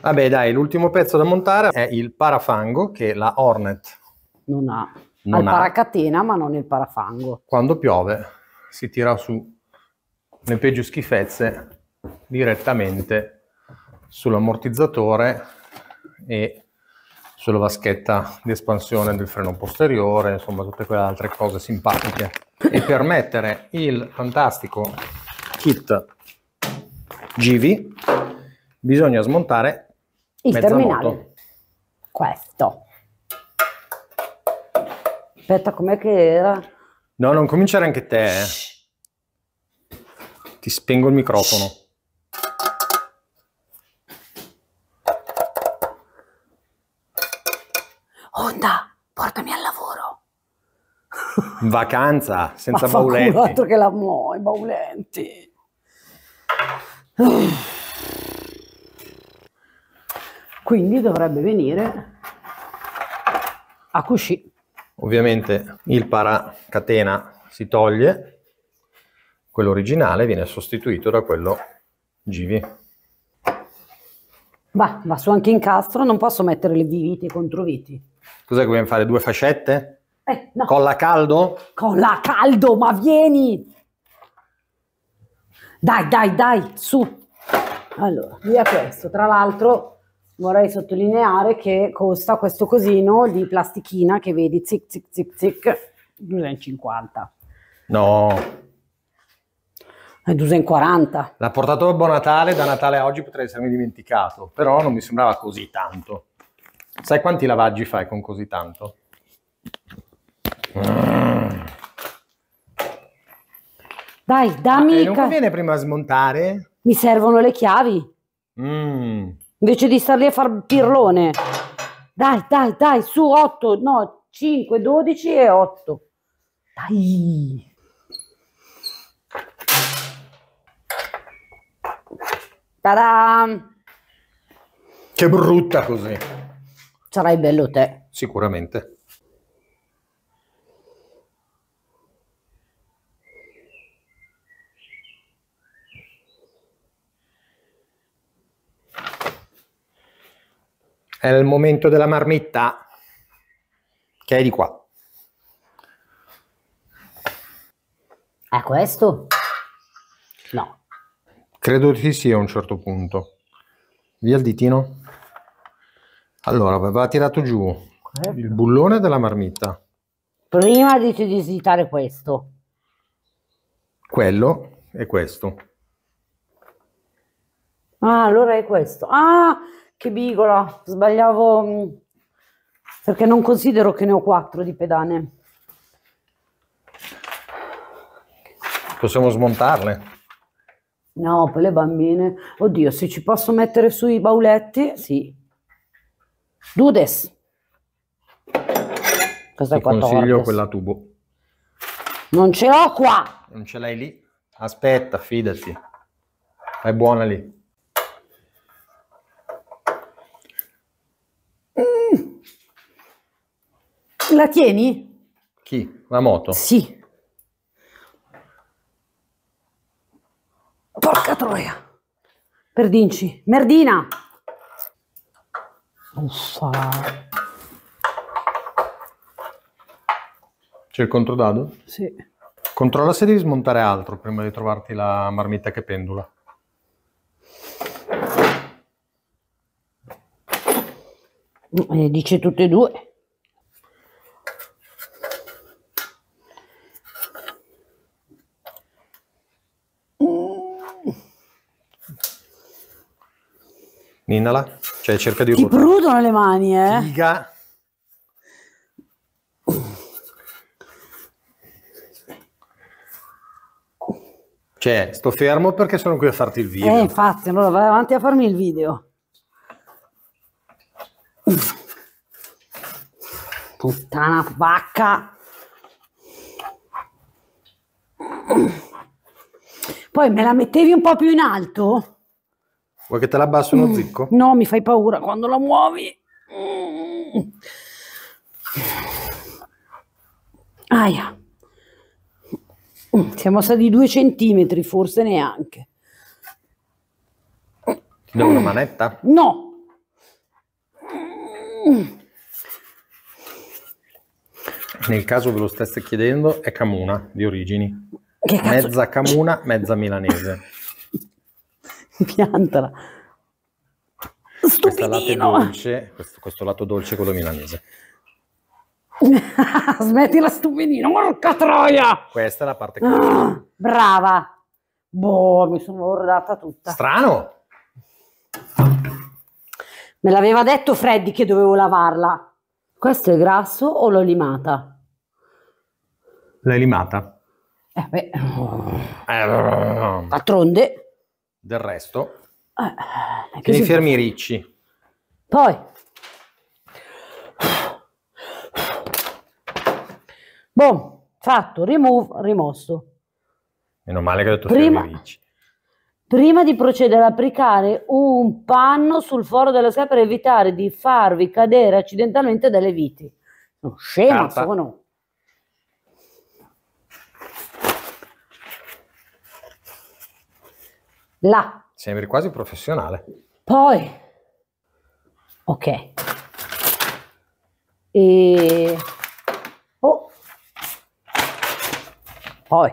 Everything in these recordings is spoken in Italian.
Vabbè dai, l'ultimo pezzo da montare è il parafango che la Hornet non ha. Non ha il paracatena ma non il parafango. Quando piove si tira su le peggio schifezze direttamente sull'ammortizzatore e sulla vaschetta di espansione del freno posteriore, insomma tutte quelle altre cose simpatiche. E per mettere il fantastico kit GV bisogna smontare il mezza terminale. Moto. Questo. Aspetta, com'è che era? No, non cominciare anche te. Eh. Ti spengo il microfono. Onda, portami al lavoro. vacanza, senza Ma bauletti. Ma che la muoio, i baulenti quindi dovrebbe venire a cuscì. Ovviamente il paracatena si toglie, quello originale viene sostituito da quello GV. Va, va su anche incastro, non posso mettere le viti e controviti. Cos'è che vogliamo fare? Due fascette? Eh, no. Colla caldo? Colla caldo, ma vieni! Dai, dai, dai, su! Allora, via questo. Tra l'altro vorrei sottolineare che costa questo cosino di plastichina che vedi zic zic zic zic 2,50 no è eh, 2,40 l'ha portato Babbo Natale da Natale a oggi potrei essermi dimenticato però non mi sembrava così tanto sai quanti lavaggi fai con così tanto? dai dammi ah, non conviene prima smontare? mi servono le chiavi Mmm. Invece di star lì a far pirlone. Dai, dai, dai, su 8, no, 5, 12 e 8. Dai. Ta-da! Che brutta così. Sarai bello te. Sicuramente. è il momento della marmitta che è di qua. È questo? No. Credo di sia a un certo punto. Via il ditino. Allora, aveva tirato giù questo. Eh. il bullone della marmitta. Prima di visitare questo. Quello è questo. Ah, allora è questo. Ah, che bigola, sbagliavo mm, perché non considero che ne ho quattro di pedane. Possiamo smontarle? No, per le bambine. Oddio, se ci posso mettere sui bauletti, sì. Dudes. Cosa Ti 14. consiglio quella tubo. Non ce l'ho qua. Non ce l'hai lì? Aspetta, fidati. È buona lì. la tieni? Chi? La moto? Sì. Porca troia! Perdinci. Merdina! Uffa! C'è il controdado? Sì. Controlla se devi smontare altro prima di trovarti la marmitta che pendula. Eh, dice tutte e due. Ninnala, cioè cerca di... Ti ruotare. prudono le mani, eh? Figa. Cioè, sto fermo perché sono qui a farti il video. Eh, infatti, allora vai avanti a farmi il video. Puttana vacca. Poi me la mettevi un po' più in alto? Vuoi che te la abbasso uno mm. zicco? No, mi fai paura quando la muovi. Mm. Aia. Mm, siamo stati due centimetri, forse neanche. Ti do una mm. manetta? No. Nel caso ve lo stesse chiedendo, è Camuna di origini. Mezza Camuna, mezza milanese. piantala. Stupidino! Dolce, questo, questo, lato dolce è quello milanese. Smettila stupidino, porca troia! Questa è la parte che... Ah, brava! Boh, mi sono ordata tutta. Strano! Me l'aveva detto Freddy che dovevo lavarla. Questo è grasso o l'ho limata? L'hai limata? Eh beh. Eh, D'altronde. Del resto, eh, tieni fermi può... ricci. Poi, boh fatto, remove, rimosso. Meno male che ho detto prima, fermi ricci. Prima di procedere a applicare un panno sul foro della sca per evitare di farvi cadere accidentalmente dalle viti. scemo, sono. Là. Sembri quasi professionale. Poi, ok. E... Oh. Poi.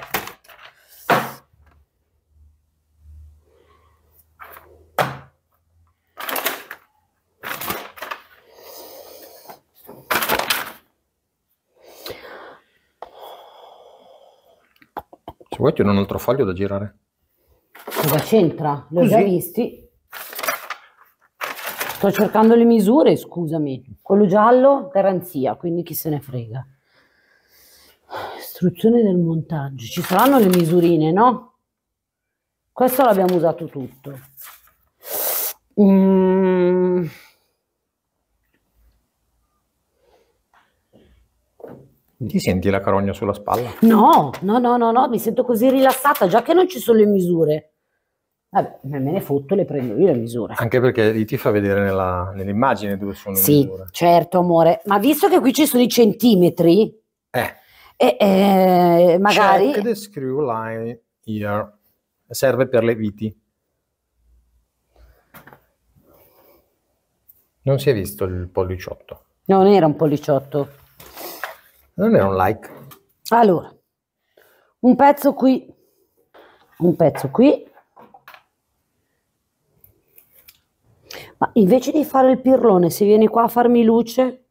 Se vuoi ti un altro foglio da girare cosa c'entra? Li ho già visti. Sto cercando le misure, scusami. Quello giallo, garanzia, quindi chi se ne frega. Istruzione del montaggio. Ci saranno le misurine, no? Questo l'abbiamo usato tutto. Mm. Ti senti la carogna sulla spalla? No, no, no, no, no, mi sento così rilassata, già che non ci sono le misure. Vabbè, me ne fotto, le prendo io le misure. Anche perché lì ti fa vedere nella, nell'immagine dove sono sì, misure. Sì, certo, amore. Ma visto che qui ci sono i centimetri, eh. Eh, eh, magari... Check the screw line here. Serve per le viti. Non si è visto il polliciotto. non era un polliciotto. Non era un like. Allora, un pezzo qui, un pezzo qui Ma invece di fare il pirlone, se vieni qua a farmi luce...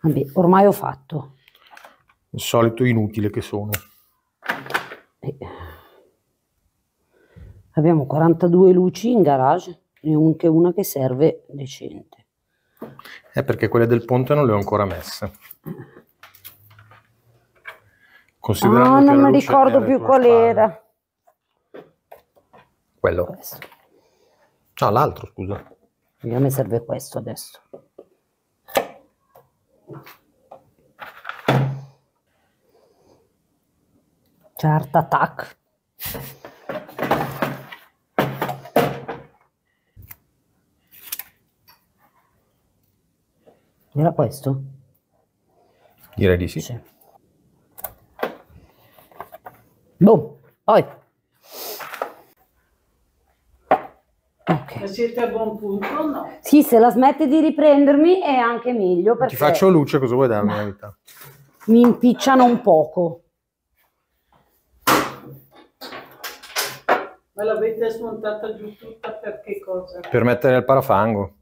Vabbè, ormai ho fatto. Il solito inutile che sono. Eh. Abbiamo 42 luci in garage, e ho anche una che serve decente. È eh, perché quelle del ponte non le ho ancora messe. Considerando ah, non mi ricordo più qual era. Quello. Questo. No, l'altro, scusa. A me serve questo adesso. Chart attack. Era questo? Direi di sì. sì. Boh, poi Okay. Siete a buon punto no? Sì, se la smette di riprendermi è anche meglio. Perché... Ti faccio luce, cosa vuoi darmi la Mi impicciano un poco. Ma l'avete smontata giù tutta per che cosa? Per mettere il parafango.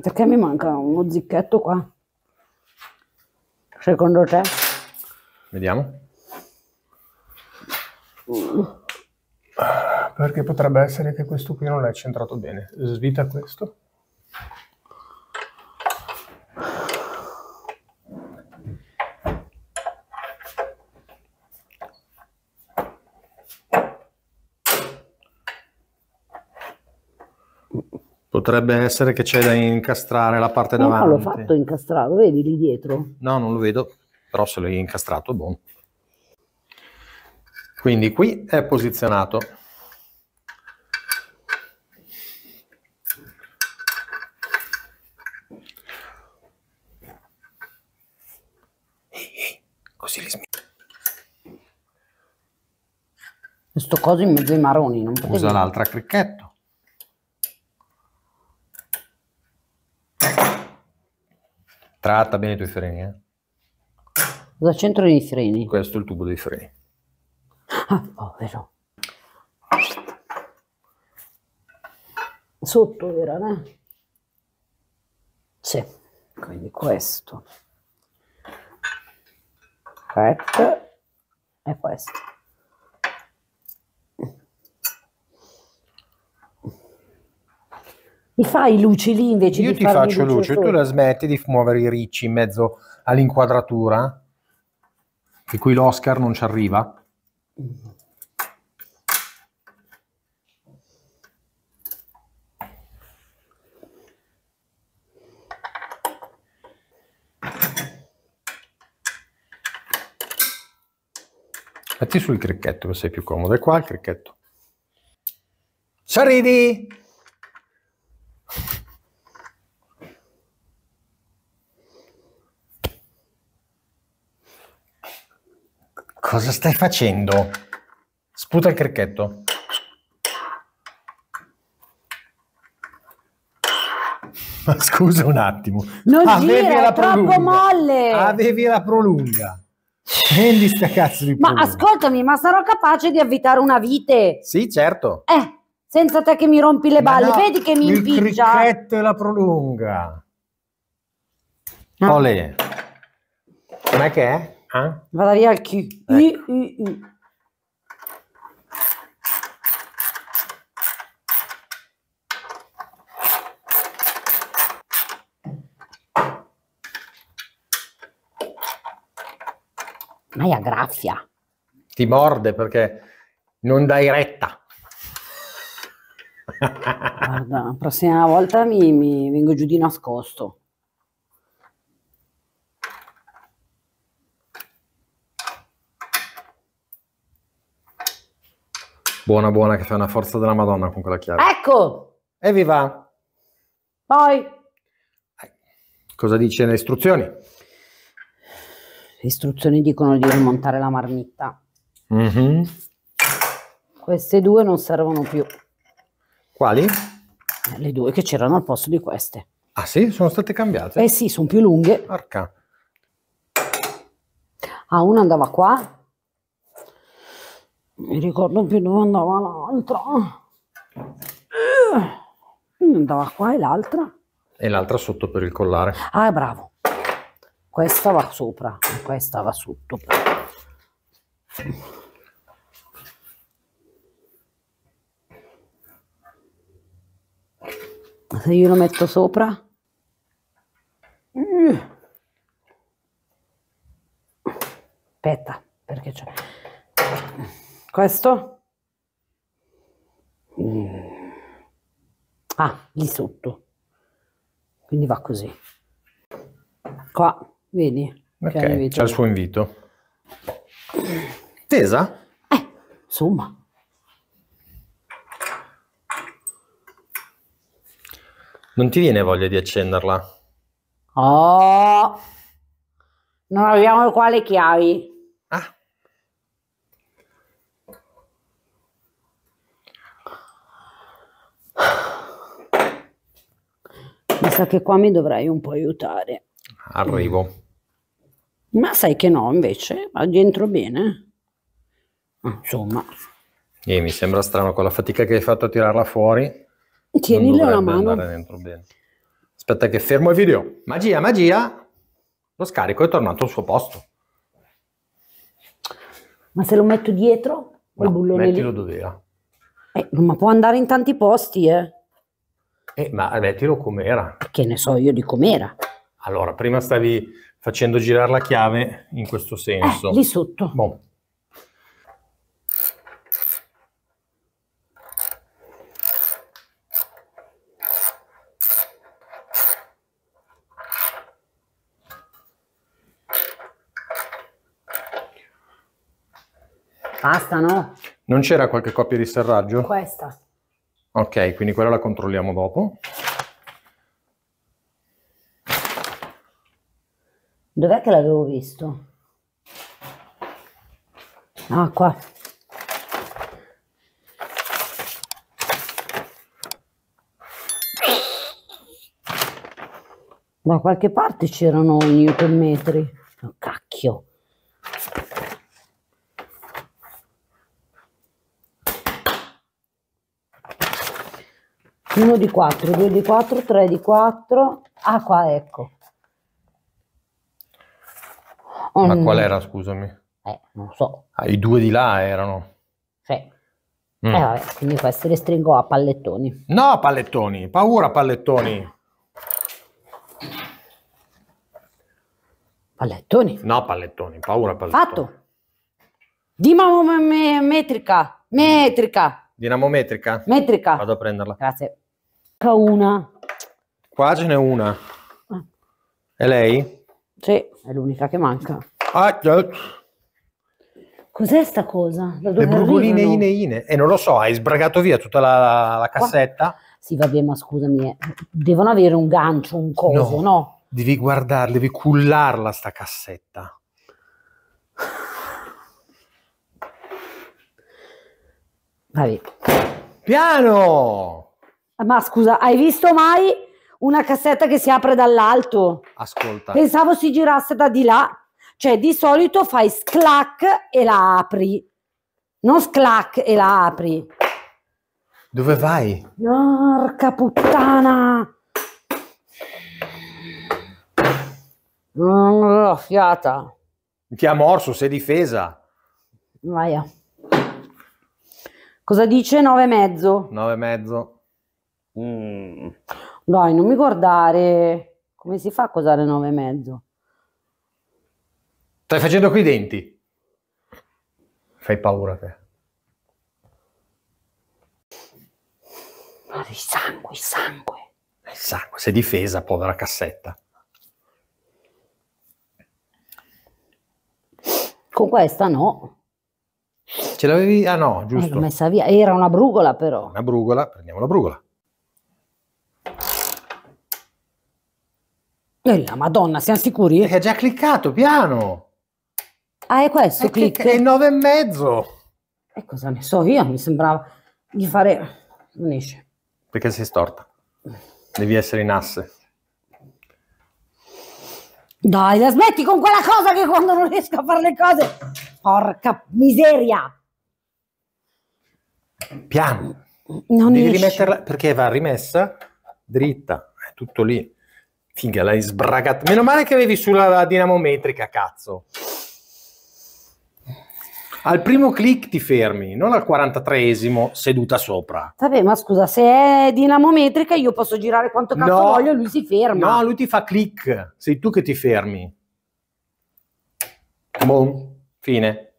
perché mi manca uno zicchetto qua? Secondo te? Vediamo. Mm. Perché potrebbe essere che questo qui non l'hai centrato bene. Svita questo. Potrebbe essere che c'è da incastrare la parte no, davanti. No, l'ho fatto incastrare, lo vedi lì dietro? No, non lo vedo, però se l'hai incastrato, buono. Quindi qui è posizionato. fossilismi. Questo coso in mezzo ai maroni, non potevi. Usa l'altra cricchetto. Tratta bene i tuoi freni, eh. Cosa c'entrano i freni? Questo è il tubo dei freni. Ah, povero. Oh, Sotto vero, eh? Sì, quindi questo cut è questo mi fai i luci lì invece io ti faccio luce, tu la smetti di muovere i ricci in mezzo all'inquadratura di cui l'Oscar non ci arriva Metti sul cricchetto che sei più comodo. È qua il cricchetto. Ci Sorridi! Cosa stai facendo? Sputa il cricchetto. Ma scusa un attimo. Non Avevi gira, la è troppo molle. Avevi la prolunga. Prendi sta cazzo di Ma ascoltami, ma sarò capace di avvitare una vite? Sì, certo. Eh, senza te che mi rompi le balle, no, vedi che mi il impiccia. cricchetto e la prolunga. Ah. Olè. Com'è che è? Ah? Vada via il chi. Ecco. I, i, i. Maia graffia. Ti morde perché non dai retta. Guarda, la prossima volta mi, mi vengo giù di nascosto. Buona, buona, che fai una forza della Madonna con quella chiave. Ecco! Evviva! Poi? Cosa dice le istruzioni? Le istruzioni dicono di rimontare la marmitta. Mm-hmm. Queste due non servono più. Quali? Eh, le due che c'erano al posto di queste. Ah sì? Sono state cambiate? Eh sì, sono più lunghe. Arca. Ah, una andava qua. Mi ricordo più dove andava l'altra. Eh, una andava qua e l'altra. E l'altra sotto per il collare. Ah, bravo questa va sopra questa va sotto se io lo metto sopra aspetta perché c'è questo ah lì sotto quindi va così qua Vedi, cioè, ok, c'è il suo invito. Tesa? Eh, insomma. Non ti viene voglia di accenderla? Oh, non abbiamo qua le chiavi. Ah. Mi sa che qua mi dovrai un po' aiutare. Arrivo. Ma sai che no, invece, va dentro bene. Mm. Insomma. E eh, mi sembra strano con la fatica che hai fatto a tirarla fuori. Tienile la mano. Aspetta che fermo il video. Magia, magia. Lo scarico è tornato al suo posto. Ma se lo metto dietro? Quel no, bullone mettilo lì? dov'era. Eh, ma può andare in tanti posti, eh. eh ma mettilo com'era. Che ne so io di com'era. Allora, prima stavi facendo girare la chiave in questo senso. Eh, lì sotto. Bon. Basta, no? Non c'era qualche coppia di serraggio? Questa. Ok, quindi quella la controlliamo dopo. Dov'è che l'avevo visto? Ah, qua. Da qualche parte c'erano i newton metri. Oh, cacchio. Uno di quattro, due di quattro, tre di quattro. Ah, qua, ecco. On... Ma qual era, scusami? Eh, non lo so. Ah, i due di là erano. Sì. Mm. Eh, vabbè, quindi questi restringo a pallettoni. No, pallettoni, paura pallettoni. Pallettoni? No, pallettoni, paura pallettoni. Fatto. Dinamometrica, metrica. metrica. Dinamometrica? Metrica. Vado a prenderla. Grazie. Una. Qua ce n'è una. E ah. lei? Sì, è l'unica che manca. Ah, Cos'è sta cosa? Da dove Le brugoline arrivano? ine ine. E non lo so, hai sbragato via tutta la, la cassetta? Qua? Sì, vabbè, ma scusami, eh, devono avere un gancio, un coso, no? no? Devi guardarla, devi cullarla sta cassetta. Vabbè. Piano! Ma scusa, hai visto mai una cassetta che si apre dall'alto. Ascolta. Pensavo si girasse da di là. Cioè, di solito fai sclac e la apri. Non sclac e la apri. Dove vai? Porca puttana! Oh, fiata. Ti ha morso, sei difesa. Vaia. Cosa dice? 9 e mezzo. 9 e mezzo. Mm. Dai, non mi guardare. Come si fa a cosare nove e mezzo? Stai facendo qui i denti. Fai paura te. Il sangue, il sangue. Il sangue, sei difesa, povera cassetta. Con questa no. Ce l'avevi? Ah no, eh, giusto. L'ho messa via. Era una brugola però. Una brugola, prendiamo la brugola. E eh, la Madonna, siamo sicuri? Perché ha già cliccato, piano. Ah, è questo, è clic. È 9 e mezzo. E cosa ne so io? Mi sembrava di fare... Non esce. Perché sei storta. Devi essere in asse. Dai, la smetti con quella cosa che quando non riesco a fare le cose... Porca miseria! Piano. Non Devi esce. rimetterla perché va rimessa dritta, è tutto lì. Figa, l'hai sbragata. Meno male che avevi sulla dinamometrica, cazzo. Al primo clic ti fermi, non al 43esimo seduta sopra. Vabbè, ma scusa, se è dinamometrica io posso girare quanto cazzo no, voglio, lui si ferma. No, lui ti fa clic, sei tu che ti fermi. Boom, fine.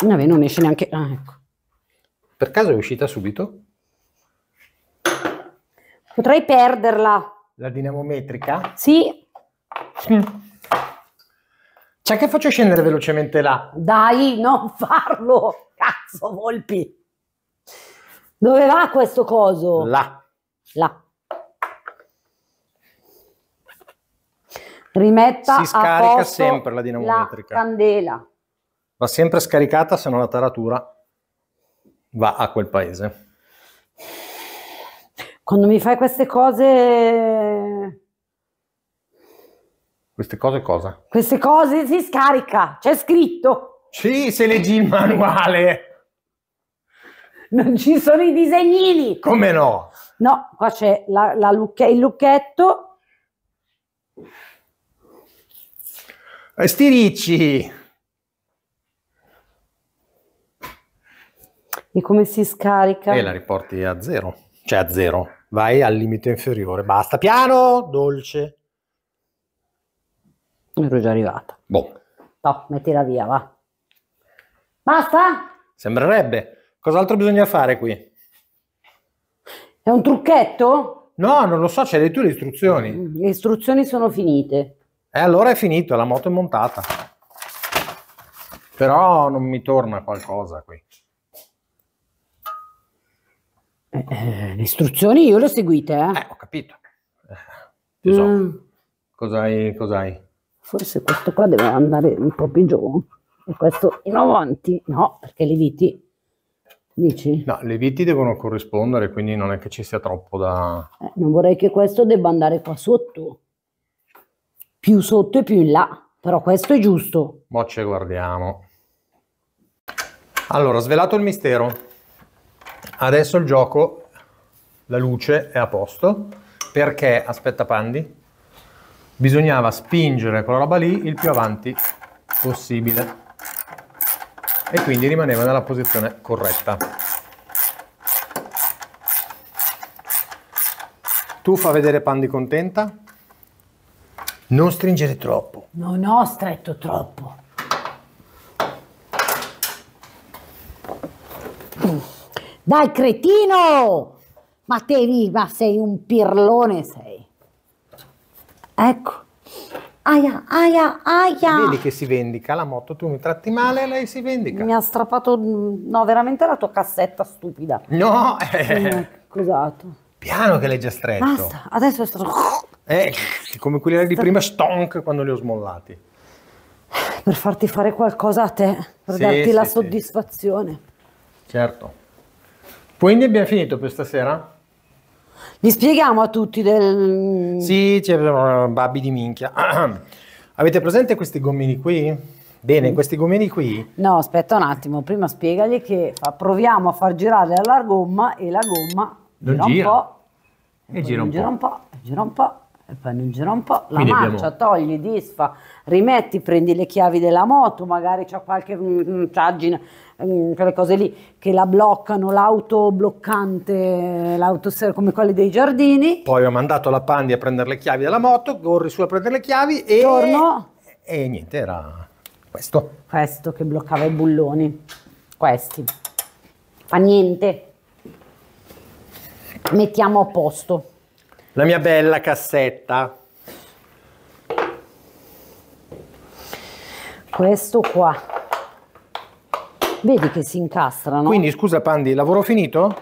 Vabbè, non esce neanche... Ah, ecco. Per caso è uscita subito? Potrei perderla. La dinamometrica? Sì. Cioè che faccio scendere velocemente là. Dai, non farlo. Cazzo, Volpi. Dove va questo coso? Là. Là. Rimetta si scarica sempre la dinamometrica. La candela. Va sempre scaricata, se no la taratura va a quel paese. Quando mi fai queste cose... Queste cose cosa? Queste cose si scarica, c'è scritto. Sì, se leggi il manuale. Non ci sono i disegnini. Come no? No, qua c'è la, la lucche, il lucchetto. E E come si scarica? E la riporti a zero cioè a zero, vai al limite inferiore, basta, piano, dolce. Ero già arrivata. Boh. No, mettila via, va. Basta? Sembrerebbe. Cos'altro bisogna fare qui? È un trucchetto? No, non lo so, c'è le tue istruzioni. Le istruzioni sono finite. E eh, allora è finito, la moto è montata. Però non mi torna qualcosa qui. Eh, eh, le istruzioni io le ho seguite. Eh. eh ho capito. Tesoro. Eh, mm. Cos'hai, cos'hai? Forse questo qua deve andare un po' più giù e questo in avanti. No, perché le viti... Dici? No, le viti devono corrispondere, quindi non è che ci sia troppo da... Eh, non vorrei che questo debba andare qua sotto. Più sotto e più in là. Però questo è giusto. Bocce guardiamo. Allora, svelato il mistero. Adesso il gioco, la luce è a posto, perché, aspetta Pandi, bisognava spingere quella roba lì il più avanti possibile e quindi rimaneva nella posizione corretta. Tu fa vedere Pandi contenta? Non stringere troppo. Non ho stretto troppo. Dai cretino! Ma te viva, sei un pirlone sei. Ecco. Aia, aia, aia. Vedi che si vendica la moto, tu mi tratti male e lei si vendica. Mi ha strappato, no, veramente la tua cassetta stupida. No, eh. Scusato. Piano che l'hai già stretto. Basta, adesso è stato... Eh, come quelli di prima stonk quando li ho smollati. Per farti fare qualcosa a te, per sì, darti sì, la soddisfazione. Sì. Certo. Quindi abbiamo finito per stasera? Vi spieghiamo a tutti del... Sì, c'è eh, babbi di minchia. Avete presente questi gommini qui? Bene, mm. questi gommini qui? No, aspetta un attimo, prima spiegagli che proviamo a far girare la gomma e la gomma non gira, gira. un po'. E, gira, un gira un po'. po', gira un po', e poi non gira un po'. La Quindi marcia, abbiamo... togli, disfa, rimetti, prendi le chiavi della moto, magari c'è qualche mh, mm, mm, quelle cose lì che la bloccano, l'auto bloccante, l'auto come quelle dei giardini. Poi ho mandato la Pandi a prendere le chiavi della moto, corri su a prendere le chiavi e... Torno. E niente, era questo. Questo che bloccava i bulloni, questi. Fa niente. Mettiamo a posto. La mia bella cassetta. Questo qua Vedi che si incastrano. Quindi scusa Pandi, lavoro finito?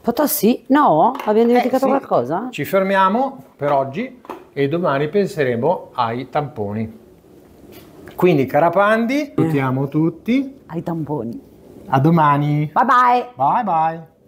Potassi? No? Abbiamo eh, dimenticato eh, sì. qualcosa? Ci fermiamo per oggi e domani penseremo ai tamponi. Quindi cara Pandi, salutiamo tutti. Ai tamponi. A domani. Bye bye. Bye bye.